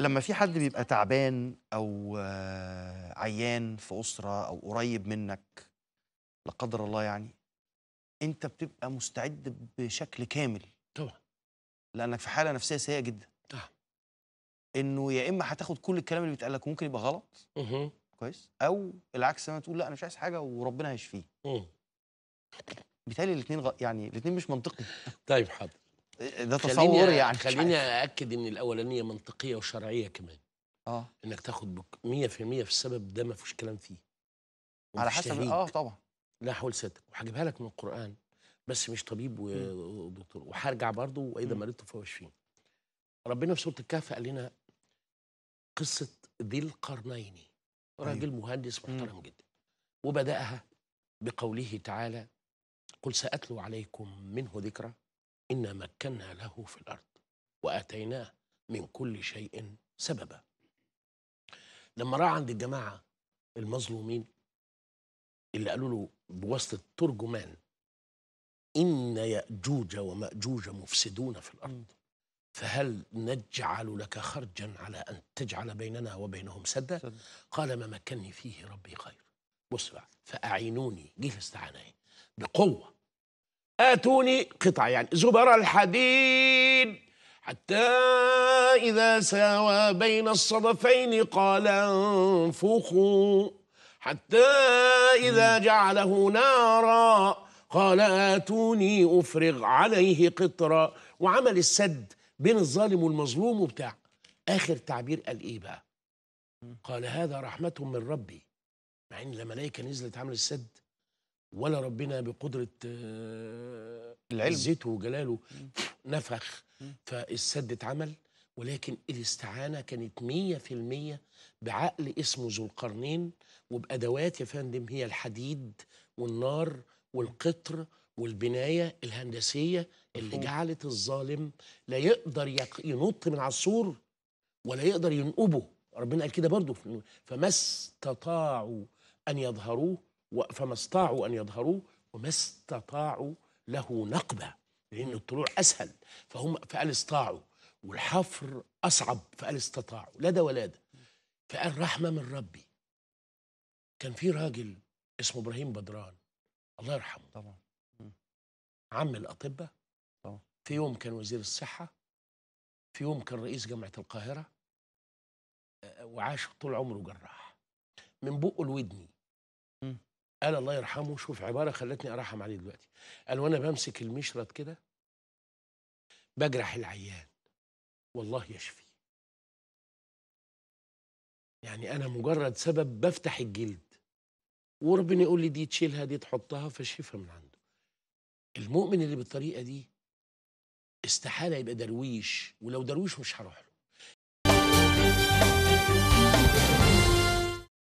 لما في حد بيبقى تعبان او آه، عيان في اسره او قريب منك لا قدر الله يعني انت بتبقى مستعد بشكل كامل طبعا لانك في حاله نفسيه سيئه جدا طبعا انه يا اما هتاخد كل الكلام اللي بيتقال لك وممكن يبقى غلط اها كويس او العكس لما تقول لا انا مش عايز حاجه وربنا هيشفيه بيتهيألي الاثنين غ... يعني الاثنين مش منطقي طيب حاضر ده تصور يعني خليني ااكد ان الاولانيه منطقيه وشرعيه كمان اه انك تاخد 100% في السبب ده ما فيش كلام فيه على حسب اه طبعا لا حول ستر وهجيبها لك من القران بس مش طبيب ودكتور وهرجع برضه واذا مرضت فهو يشفيني ربنا في سوره الكهف قال لنا قصه ذي القرنين طيب. راجل مهندس محترم جدا وبداها بقوله تعالى قل ساتلو عليكم منه ذكرى إنا مكنا له في الأرض وآتيناه من كل شيء سببا لما راح عند الجماعة المظلومين اللي قالوا له بواسطة ترجمان إن يأجوج ومأجوج مفسدون في الأرض فهل نجعل لك خرجا على أن تجعل بيننا وبينهم سدا قال ما مكني فيه ربي خير بص بقى فأعينوني جه الاستعانة بقوة آتوني قطع يعني زبر الحديد حتى إذا ساوى بين الصدفين قال انفخوا حتى إذا جعله نارا قال آتوني أفرغ عليه قطرا وعمل السد بين الظالم والمظلوم وبتاع آخر تعبير قال إيه بقى قال هذا رحمة من ربي مع إن الملائكة نزلت عمل السد ولا ربنا بقدرة آه، العلم عزته وجلاله نفخ فالسد اتعمل ولكن الاستعانة كانت مية في المية بعقل اسمه ذو القرنين وبأدوات يا فندم هي الحديد والنار والقطر والبناية الهندسية اللي جعلت الظالم لا يقدر ينط من على السور ولا يقدر ينقبه ربنا قال كده برضه فما استطاعوا أن يظهروه فما استطاعوا أن يظهروه وما استطاعوا له نقبة لأن الطلوع أسهل فهم فقال استطاعوا والحفر أصعب فقال استطاعوا لا ده ولا ده فقال رحمة من ربي كان في راجل اسمه إبراهيم بدران الله يرحمه طبعا عم الأطباء في يوم كان وزير الصحة في يوم كان رئيس جامعة القاهرة وعاش طول عمره جراح من بقه الودني قال الله يرحمه شوف عباره خلتني ارحم عليه دلوقتي قال وانا بمسك المشرط كده بجرح العيان والله يشفي يعني انا مجرد سبب بفتح الجلد وربنا يقول لي دي تشيلها دي تحطها فشفها من عنده المؤمن اللي بالطريقه دي استحاله يبقى درويش ولو درويش مش هروح له